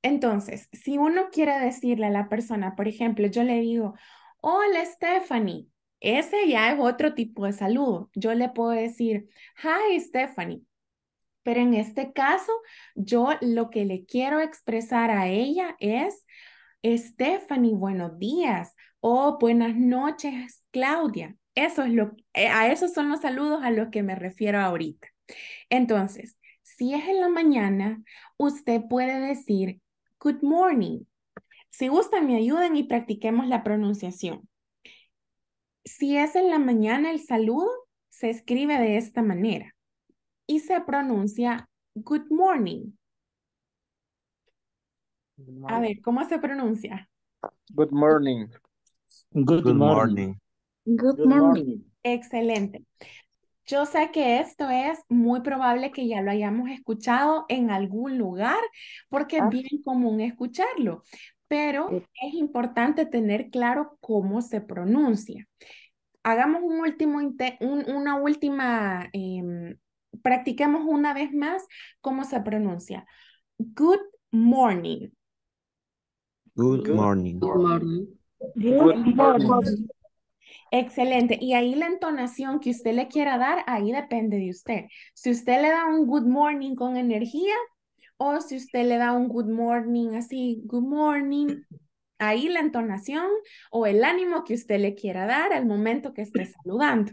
Entonces, si uno quiere decirle a la persona, por ejemplo, yo le digo, hola Stephanie, ese ya es otro tipo de saludo. Yo le puedo decir, hi Stephanie, pero en este caso, yo lo que le quiero expresar a ella es, Stephanie, buenos días o buenas noches, Claudia. lo, eh, a esos son los saludos a los que me refiero ahorita. Entonces, si es en la mañana, usted puede decir good morning. Si gustan, me ayuden y practiquemos la pronunciación. Si es en la mañana el saludo, se escribe de esta manera y se pronuncia good morning. A ver, ¿cómo se pronuncia? Good morning. Good, morning. Good, morning. Excelente. Yo sé que esto es muy probable que ya lo hayamos escuchado en algún lugar porque es ah. bien común escucharlo, pero es importante tener claro cómo se pronuncia hagamos un último, un, una última em, practiquemos una vez más cómo se pronuncia. Good morning. Good morning. Good morning. Excelente. Y ahí la entonación que usted le quiera dar, ahí depende de usted. Si usted le da un good morning con energía o si usted le da un good morning así, good morning, ahí la entonación o el ánimo que usted le quiera dar al momento que esté saludando.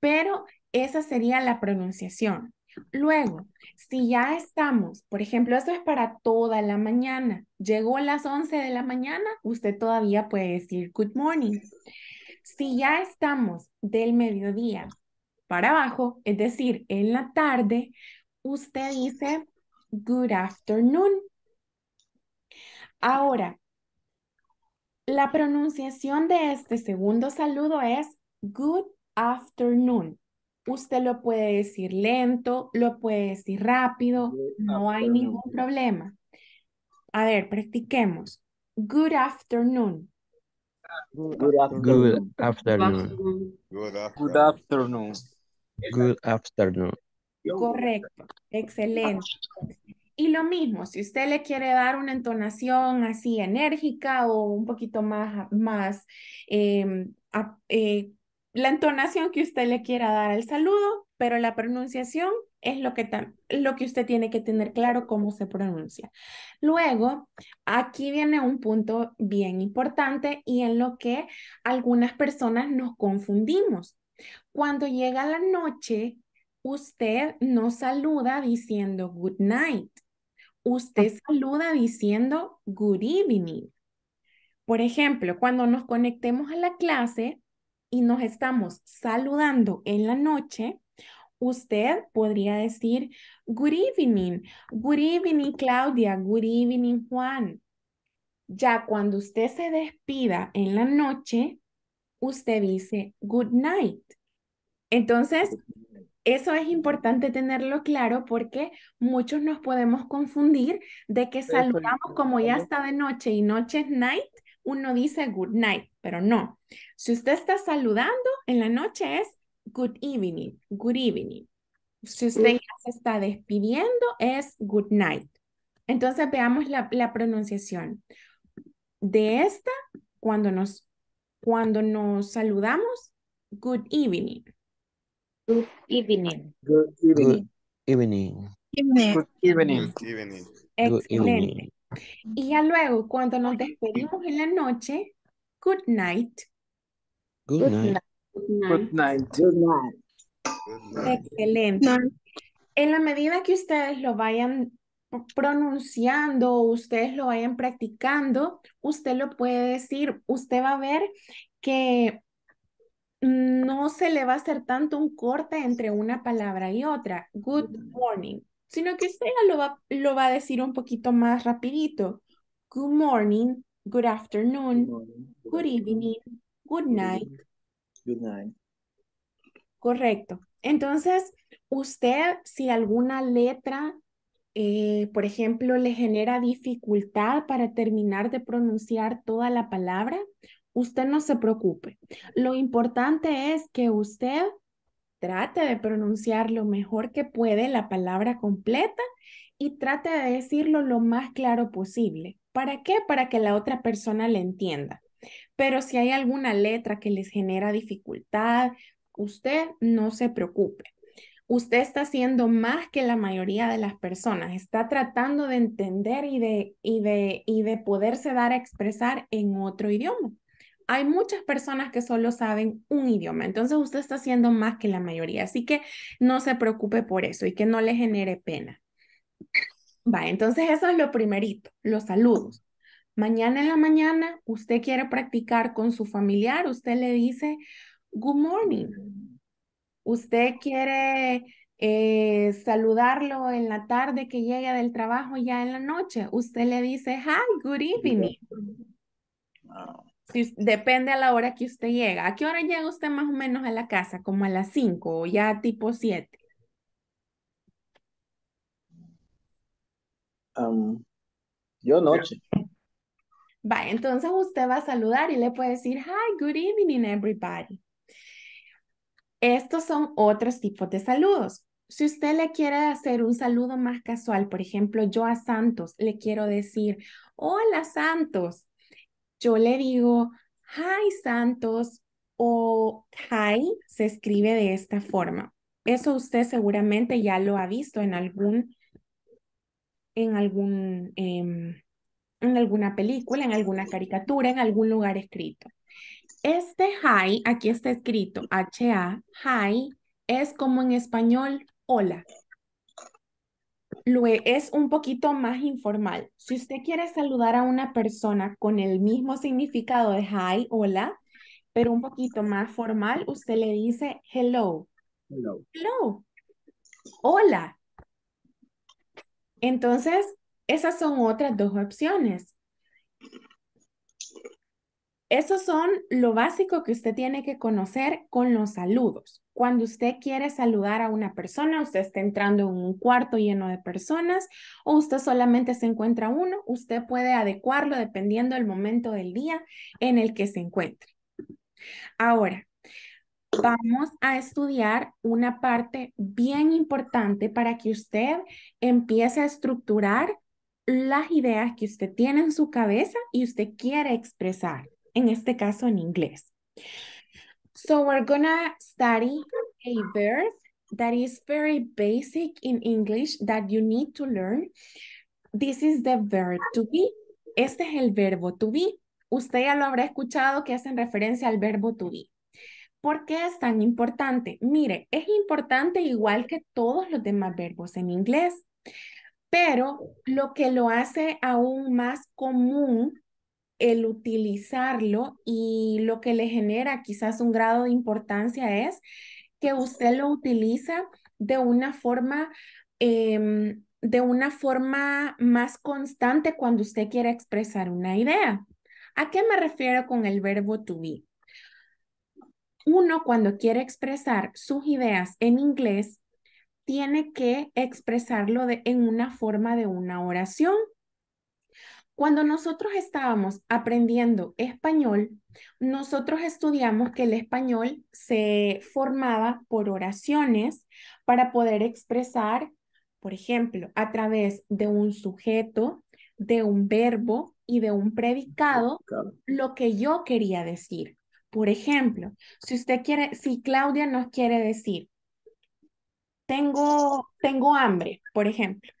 Pero esa sería la pronunciación. Luego, si ya estamos, por ejemplo, esto es para toda la mañana, llegó a las 11 de la mañana, usted todavía puede decir good morning. Si ya estamos del mediodía para abajo, es decir, en la tarde, usted dice good afternoon. Ahora, la pronunciación de este segundo saludo es good afternoon. Usted lo puede decir lento, lo puede decir rápido, no hay ningún problema. A ver, practiquemos. Good afternoon. Good afternoon. Good afternoon. Good afternoon. Correcto, excelente. Y lo mismo, si usted le quiere dar una entonación así enérgica o un poquito más, más em, eh, la entonación que usted le quiera dar al saludo, pero la pronunciación es lo que, lo que usted tiene que tener claro cómo se pronuncia. Luego, aquí viene un punto bien importante y en lo que algunas personas nos confundimos. Cuando llega la noche, usted no saluda diciendo good night. Usted saluda diciendo good evening. Por ejemplo, cuando nos conectemos a la clase, y nos estamos saludando en la noche, usted podría decir good evening, good evening Claudia, good evening Juan. Ya cuando usted se despida en la noche, usted dice good night. Entonces, eso es importante tenerlo claro porque muchos nos podemos confundir de que saludamos como ya está de noche y noche es night uno dice good night, pero no. Si usted está saludando en la noche es good evening, good evening. Si usted ya se está despidiendo es good night. Entonces veamos la, la pronunciación. De esta, cuando nos, cuando nos saludamos, good evening. Good evening. Good evening. Good evening. Good evening. Good evening. Excelente. Y ya luego, cuando nos despedimos en la noche, good night. Good night. Good night. night. Excelente. En la medida que ustedes lo vayan pronunciando, ustedes lo vayan practicando, usted lo puede decir, usted va a ver que no se le va a hacer tanto un corte entre una palabra y otra. Good morning, sino que usted lo va, lo va a decir un poquito más rapidito. Good morning, good afternoon, good, evening, good night. Good night. Correcto. Entonces, usted, si alguna letra, eh, por ejemplo, le genera dificultad para terminar de pronunciar toda la palabra, usted no se preocupe. Lo importante es que usted trate de pronunciar lo mejor que puede la palabra completa y trate de decirlo lo más claro posible. ¿Para qué? Para que la otra persona le entienda. Pero si hay alguna letra que les genera dificultad, usted no se preocupe. Usted está haciendo más que la mayoría de las personas. Está tratando de entender y de, y de, y de poderse dar a expresar en otro idioma hay muchas personas que solo saben un idioma, entonces usted está haciendo más que la mayoría, así que no se preocupe por eso y que no le genere pena. Va, entonces eso es lo primerito, los saludos. Mañana en la mañana usted quiere practicar con su familiar, usted le dice good morning. Usted quiere eh, saludarlo en la tarde que llega del trabajo ya en la noche, usted le dice hi, good evening depende a la hora que usted llega. ¿A qué hora llega usted más o menos a la casa? ¿Como a las 5 o ya tipo 7? yo noche. va entonces usted va a saludar y le puede decir, hi, good evening, everybody. Estos son otros tipos de saludos. Si usted le quiere hacer un saludo más casual, por ejemplo, yo a Santos le quiero decir, hola Santos, yo le digo, hi Santos o hi se escribe de esta forma. Eso usted seguramente ya lo ha visto en algún, en algún, em, en alguna película, en alguna caricatura, en algún lugar escrito. Este hi, aquí está escrito H-A, hi, es como en español hola. E, es un poquito más informal. Si usted quiere saludar a una persona con el mismo significado de hi, hola, pero un poquito más formal, usted le dice hello. Hello. Hello. Hola. Entonces, esas son otras dos opciones. Esos son lo básico que usted tiene que conocer con los saludos. Cuando usted quiere saludar a una persona, usted está entrando en un cuarto lleno de personas o usted solamente se encuentra uno, usted puede adecuarlo dependiendo del momento del día en el que se encuentre. Ahora, vamos a estudiar una parte bien importante para que usted empiece a estructurar las ideas que usted tiene en su cabeza y usted quiere expresar, en este caso en inglés. So we're gonna study a verb that is very basic in English that you need to learn. This is the verb to be. Este es el verbo to be. Usted ya lo habrá escuchado que hacen referencia al verbo to be. ¿Por qué es tan importante? Mire, es importante igual que todos los demás verbos en inglés, pero lo que lo hace aún más común el utilizarlo y lo que le genera quizás un grado de importancia es que usted lo utiliza de una forma, em, de una forma más constante cuando usted quiere expresar una idea. ¿A qué me refiero con el verbo to be? Uno cuando quiere expresar sus ideas en inglés, tiene que expresarlo en una forma de una oración cuando nosotros estábamos aprendiendo español, nosotros estudiamos que el español se formaba por oraciones para poder expresar, por ejemplo, a través de un sujeto, de un verbo y de un predicado, lo que yo quería decir. Por ejemplo, si usted quiere, si Claudia nos quiere decir, tengo, tengo hambre, por ejemplo.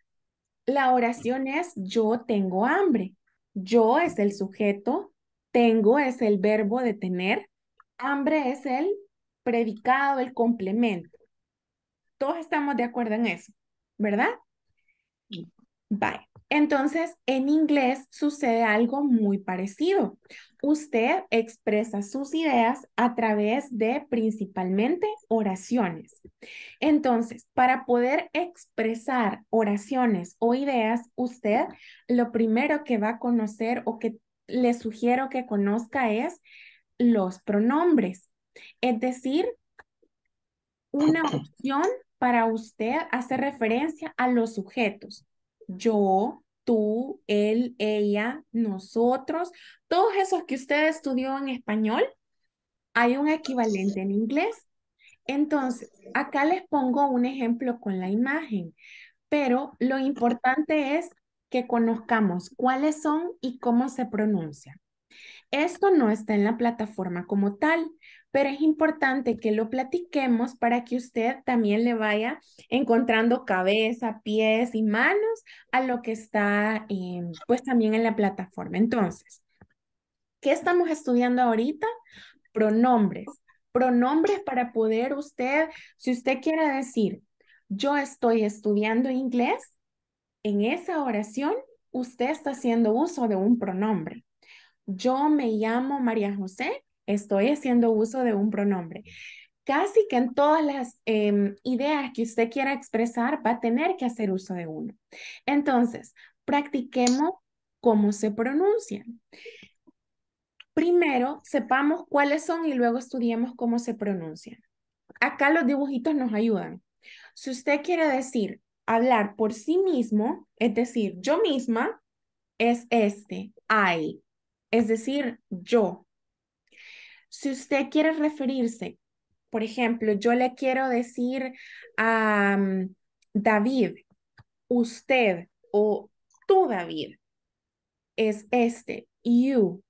La oración es yo tengo hambre. Yo es el sujeto, tengo es el verbo de tener, hambre es el predicado, el complemento. Todos estamos de acuerdo en eso, ¿verdad? Bye. Entonces, en inglés sucede algo muy parecido. Usted expresa sus ideas a través de principalmente oraciones. Entonces, para poder expresar oraciones o ideas, usted lo primero que va a conocer o que le sugiero que conozca es los pronombres. Es decir, una opción para usted hacer referencia a los sujetos yo, tú, él, ella, nosotros, todos esos que usted estudió en español, hay un equivalente en inglés. Entonces, acá les pongo un ejemplo con la imagen, pero lo importante es que conozcamos cuáles son y cómo se pronuncian. Esto no está en la plataforma como tal, pero es importante que lo platiquemos para que usted también le vaya encontrando cabeza, pies y manos a lo que está eh, pues también en la plataforma. Entonces, ¿qué estamos estudiando ahorita? Pronombres. Pronombres para poder usted, si usted quiere decir, yo estoy estudiando inglés, en esa oración usted está haciendo uso de un pronombre. Yo me llamo María José estoy haciendo uso de un pronombre. Casi que en todas las em, ideas que usted quiera expresar va a tener que hacer uso de uno. Entonces, practiquemos cómo se pronuncian. Primero, sepamos cuáles son y luego estudiemos cómo se pronuncian. Acá los dibujitos nos ayudan. Si usted quiere decir hablar por sí mismo, es decir, yo misma, es este, I, es decir, yo. Si usted quiere referirse, por ejemplo, yo le quiero decir a mm, David, usted o tú, David, es este, you.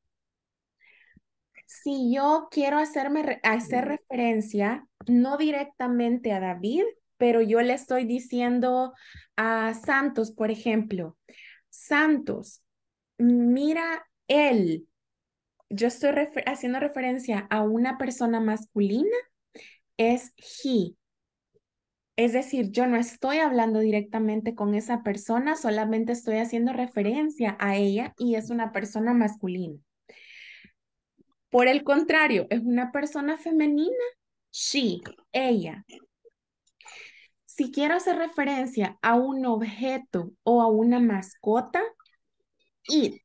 Si yo quiero hacerme hacer mm. referencia, no directamente a David, pero yo le estoy diciendo a Santos, por ejemplo, Santos, mira él, yo estoy haciendo referencia a una persona masculina, es he. Es decir, yo no estoy hablando directamente con esa persona, solamente estoy haciendo referencia a ella y es una persona masculina. Por el contrario, es una persona femenina, she, ella. Si quiero hacer referencia a un objeto o a una mascota, it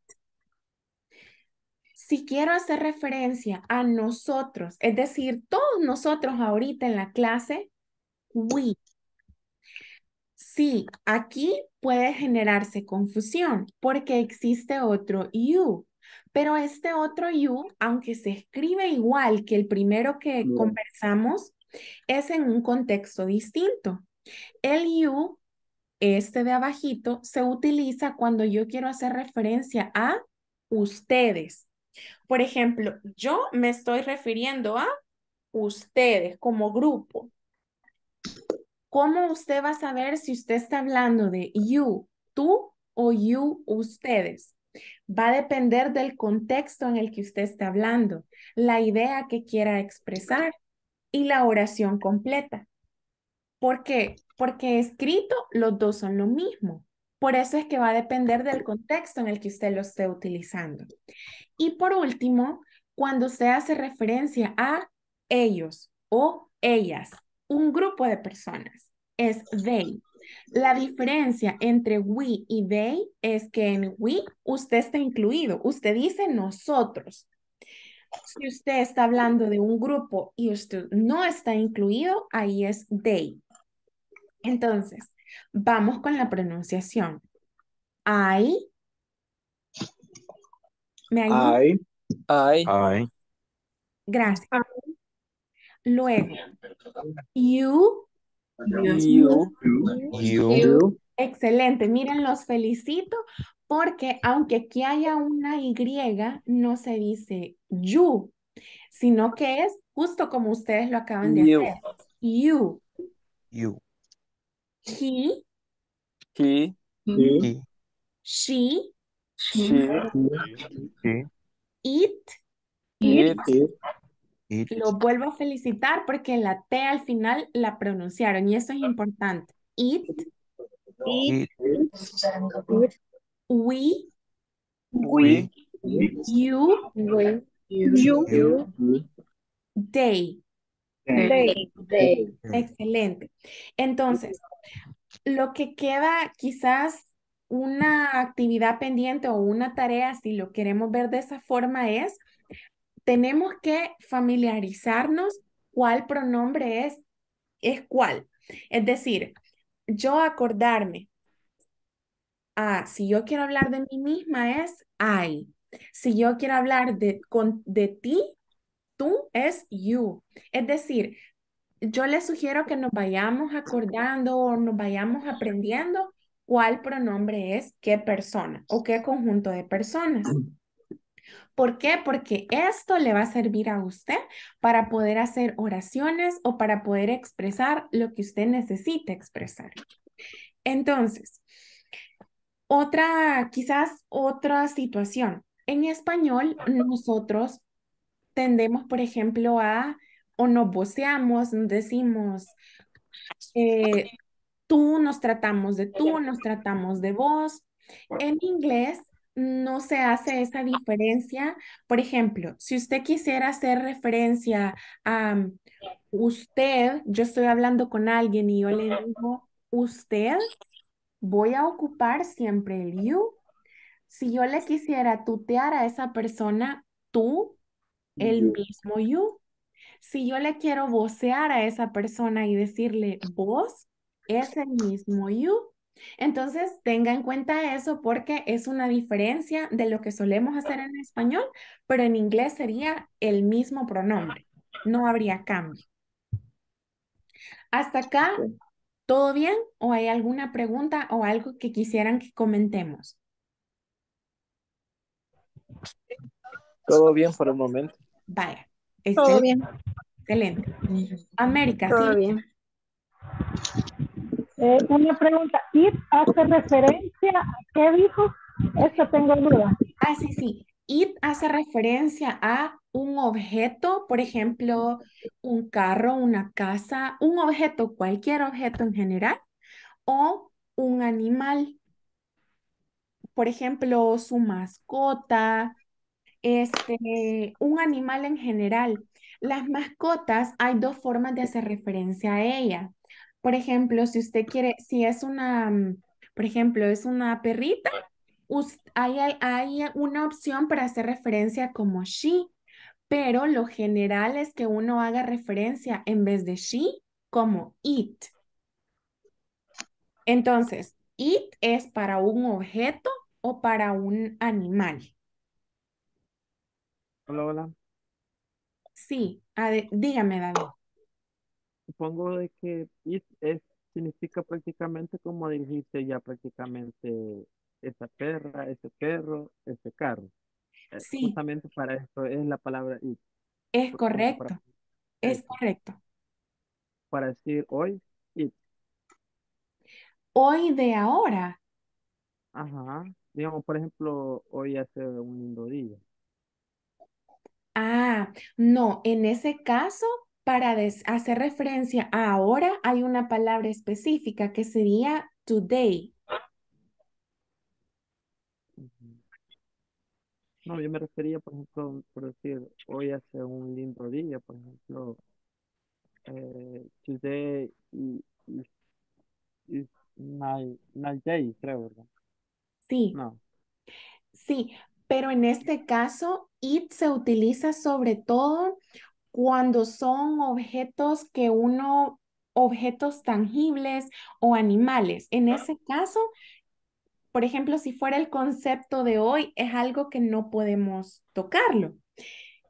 si quiero hacer referencia a nosotros, es decir, todos nosotros ahorita en la clase, we. Sí, aquí puede generarse confusión porque existe otro you, pero este otro you, aunque se escribe igual que el primero que conversamos, es en un contexto distinto. El you, este de abajito, se utiliza cuando yo quiero hacer referencia a ustedes. Por ejemplo, yo me estoy refiriendo a ustedes como grupo. ¿Cómo usted va a saber si usted está hablando de you, tú o you, ustedes? Va a depender del contexto en el que usted está hablando, la idea que quiera expresar y la oración completa. ¿Por qué? Porque escrito los dos son lo mismo, por eso es que va a depender del contexto en el que usted lo esté utilizando. Y por último, cuando usted hace referencia a ellos o ellas, un grupo de personas, es they. La diferencia entre we y they es que en we usted está incluido, usted dice nosotros. Si usted está hablando de un grupo y usted no está incluido, ahí es they. Entonces, Vamos con la pronunciación. I. ¿Me I. I. Gracias. Luego, you. You. you. Excelente. Miren, los felicito porque aunque aquí haya una Y, no se dice you, sino que es justo como ustedes lo acaban de you. hacer. You. You. He. He. Mm-hmm. He. she. She. she it, it, it, Lo vuelvo a felicitar porque la T al final la pronunciaron y eso es importante. It. We. We. You. you. They. Excelente. Entonces, lo que queda quizás una actividad pendiente o una tarea, si lo queremos ver de esa forma, es tenemos que familiarizarnos cuál pronombre es, es cuál. Es decir, yo acordarme, ah, si yo quiero hablar de mí misma es I. Si yo quiero hablar de, de ti, tú es you. Es decir, yo les sugiero que nos vayamos acordando o nos vayamos aprendiendo cuál pronombre es qué persona o qué conjunto de personas. ¿Por qué? Porque esto le va a servir a usted para poder hacer oraciones o para poder expresar lo que usted necesita expresar. Entonces, otra, quizás otra situación. En español, nosotros tendemos, por ejemplo, a o nos voceamos, decimos, eh, tú nos tratamos de tú, nos tratamos de vos. En inglés no se hace esa diferencia. Por ejemplo, si usted quisiera hacer referencia a usted, yo estoy hablando con alguien y yo le digo usted, voy a ocupar siempre el you. Si yo le quisiera tutear a esa persona, tú, el mismo you si yo le quiero vocear a esa persona y decirle vos, es el mismo you, entonces tenga en cuenta eso porque es una diferencia de lo que solemos hacer en español, pero en inglés sería el mismo pronombre, no habría cambio. Hasta acá, ¿todo bien? ¿O hay alguna pregunta o algo que quisieran que comentemos? Todo bien por el momento. Vaya. Excelente. bien. Excelente. América. sí. bien. Eh, una pregunta. ¿It hace referencia a qué dijo? Esto tengo duda. Ah, sí, sí. It hace referencia a un objeto, por ejemplo, un carro, una casa, un objeto, cualquier objeto en general, o un animal. Por ejemplo, su mascota, este, un animal en general. Las mascotas, hay dos formas de hacer referencia a ella. Por ejemplo, si usted quiere, si es una, mm, por ejemplo, es una perrita, hay, hay una opción para hacer referencia como she, pero lo general es que uno haga referencia en vez de she como it. Entonces, it es para un objeto o para un animal. Hola, hola. Sí, dígame, David. Supongo de que it es, significa prácticamente como dirigirse ya prácticamente esa perra, ese perro, ese carro. Eh, sí, justamente para esto es la palabra it, es correcto, es correcto. para decir hoy, it. Hoy de ahora, Ajá. Digamos, por ejemplo, hoy hace un lindo día. Ah, no, en ese caso, para hacer referencia a ahora, hay una palabra específica que sería today. No, yo me refería, por ejemplo, por decir, hoy hace un lindo día, por ejemplo, eh, today is, my, day, creo, ¿verdad? Sí. No. Sí, pero en este caso, it se utiliza sobre todo cuando son objetos que uno, objetos tangibles o animales. En ese caso, por ejemplo, si fuera el concepto de hoy, es algo que no podemos tocarlo.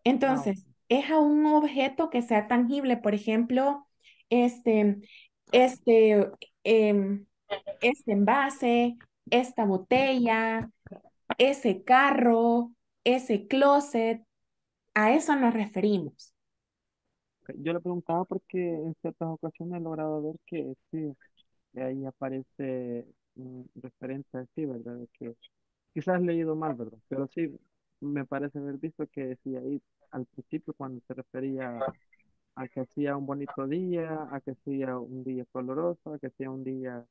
Entonces, es a un objeto que sea tangible, por ejemplo, este, este, em, este envase, esta botella, ese carro, ese closet, a eso nos referimos. Yo le preguntaba porque en ciertas ocasiones he logrado ver que sí, ahí aparece mm, referencia así, ¿verdad? que quizás he leído mal, ¿verdad? Pero sí, me parece haber visto que sí, ahí al principio cuando se refería a, que hacía un bonito día, a que hacía un día coloroso, a que hacía un día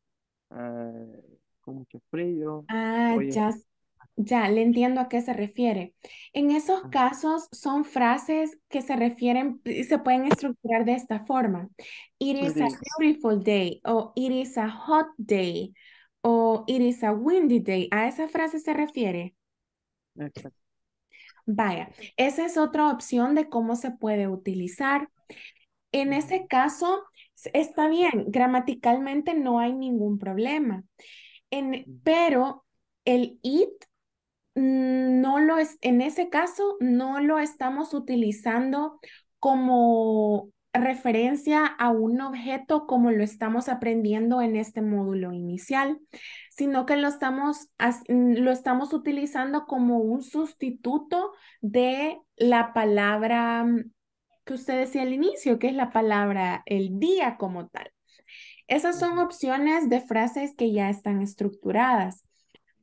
eh, con mucho frío. Ah, ya, le entiendo a qué se refiere. En esos casos son frases que se refieren, eh, se pueden estructurar de esta forma. It is a beautiful day o it is a hot day o it is a windy day. ¿A esa frase se refiere? Vaya, esa es otra opción de cómo se puede utilizar. En ese caso, está bien, gramaticalmente no hay ningún problema. En, pero el it Mm, no lo es, en ese caso no lo estamos utilizando como referencia a un objeto como lo estamos aprendiendo en este módulo inicial, sino que lo estamos, mm, lo estamos utilizando como un sustituto de la palabra mm, que usted decía al inicio, que es la palabra el día como tal. Esas son opciones de frases que ya están estructuradas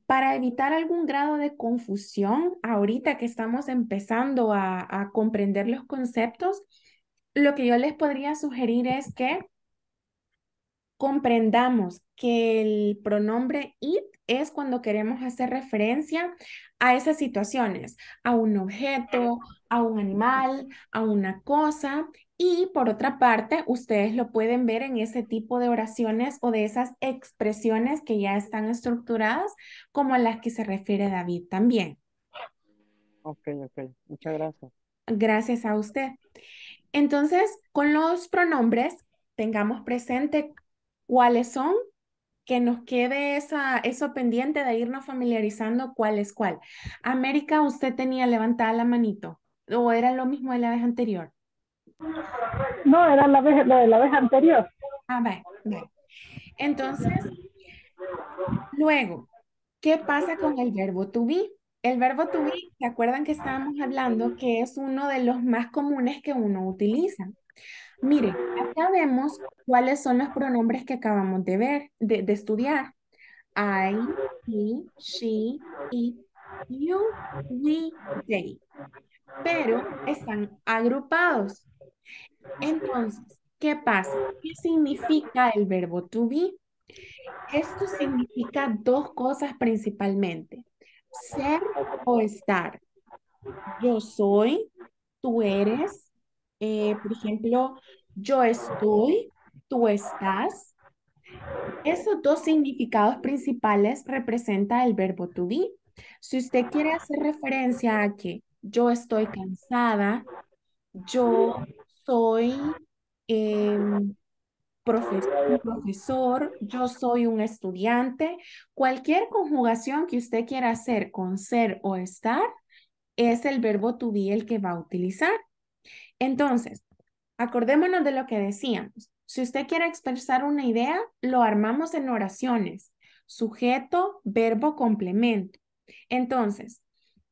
para evitar algún grado de confusión, ahorita que estamos empezando a, comprender los conceptos, lo que yo les podría sugerir es que comprendamos que el pronombre it es cuando queremos hacer referencia a esas situaciones, a un objeto, a un animal, a una cosa, y por otra parte, ustedes lo pueden ver en ese tipo de oraciones o de esas expresiones que ya están estructuradas, como a las que se refiere David también. Ok, ok. Muchas gracias. Gracias a usted. Entonces, con los pronombres, tengamos presente cuáles son, que nos quede esa, eso pendiente de irnos familiarizando cuál es cuál. América, usted tenía levantada la manito, o era lo mismo de la vez anterior. No, era la de la vez anterior. Ah, Entonces, luego, ¿qué pasa con el verbo to be? El verbo to be, ¿se acuerdan que estábamos hablando que es uno de los más comunes que uno utiliza? Mire, acá vemos cuáles son los pronombres que acabamos de ver, de, de estudiar. I, he, she, it, you, we, they. Pero están agrupados. Entonces, ¿qué pasa? ¿Qué significa el verbo to be? Esto significa dos cosas principalmente, ser o estar. Yo soy, tú eres, eh, por ejemplo, yo estoy, tú estás. Esos dos significados principales representa el verbo to be. Si usted quiere hacer referencia a que yo estoy cansada, yo soy em, profesor, yo soy un estudiante. Cualquier conjugación que usted quiera hacer con ser o estar, es el verbo to be el que va a utilizar. Entonces, acordémonos de lo que decíamos. Si usted quiere expresar una idea, lo armamos en oraciones. Sujeto, verbo, complemento. Entonces,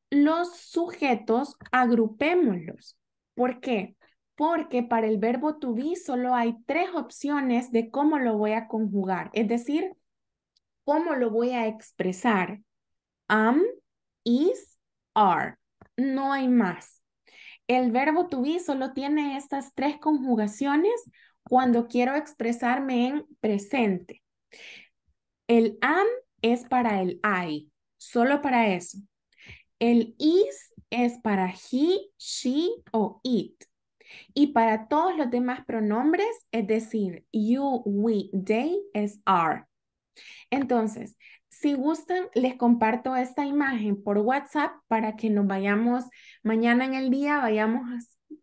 los sujetos agrupémoslos. ¿Por qué? porque para el verbo to be solo hay tres opciones de cómo lo voy a conjugar, es decir, cómo lo voy a expresar. Am, is, are. No hay más. El verbo to be solo tiene estas tres conjugaciones cuando quiero expresarme en presente. El am es para el I, solo para eso. El is es para he, she o it y para todos los demás pronombres, es decir, you, we, they es are. Entonces, si gustan, les comparto esta imagen por WhatsApp para que nos vayamos mañana en el día, vayamos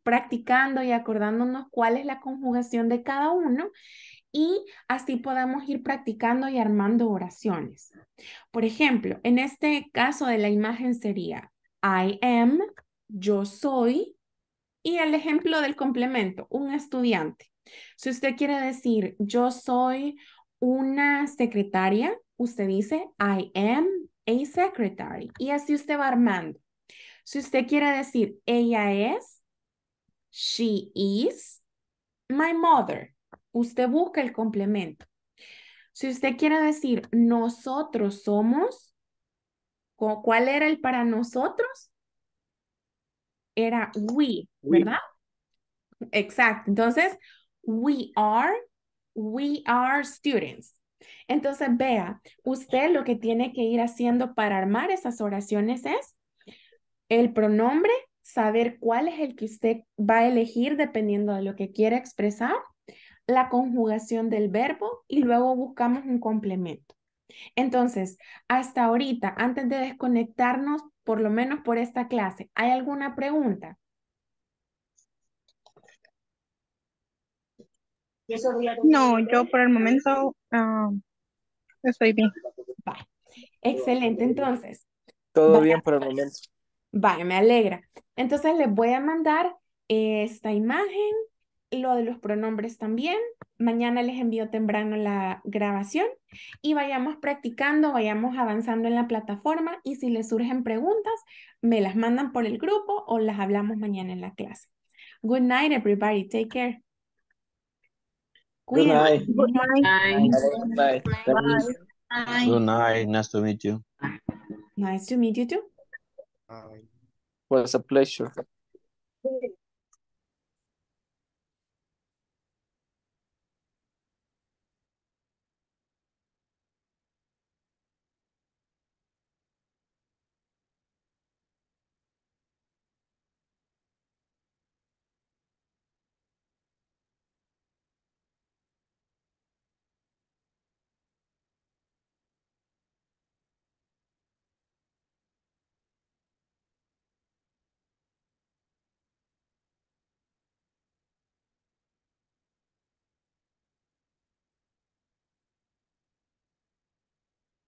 practicando y acordándonos cuál es la conjugación de cada uno y así podamos ir practicando y armando oraciones. Por ejemplo, en este caso de la imagen sería I am, yo soy, y el ejemplo del complemento, un estudiante. Si usted quiere decir, yo soy una secretaria, usted dice, I am a secretary. Y así usted va armando. Si usted quiere decir, ella es, she is, my mother, usted busca el complemento. Si usted quiere decir, nosotros somos, ¿cuál era el para nosotros? era we, ¿verdad? Exacto. Entonces, we are, we are students. Entonces, vea, usted lo que tiene que ir haciendo para armar esas oraciones es el pronombre, saber cuál es el que usted va a elegir dependiendo de lo que quiera expresar, la conjugación del verbo y luego buscamos un complemento. Entonces, hasta ahorita, antes de desconectarnos, por lo menos por esta clase. ¿Hay alguna pregunta? No, yo por el momento ah, estoy bien. Excelente, entonces. Todo bien por el momento. Vale, me alegra. Entonces les voy a mandar esta imagen lo de los pronombres también. Mañana les envío temprano la grabación y vayamos practicando, vayamos avanzando en la plataforma y si les surgen preguntas, me las mandan por el grupo o las hablamos mañana en la clase. Good night, everybody. Take care. Good night. Good night. Good night. Nice to meet you. Nice to meet you too. It was a pleasure.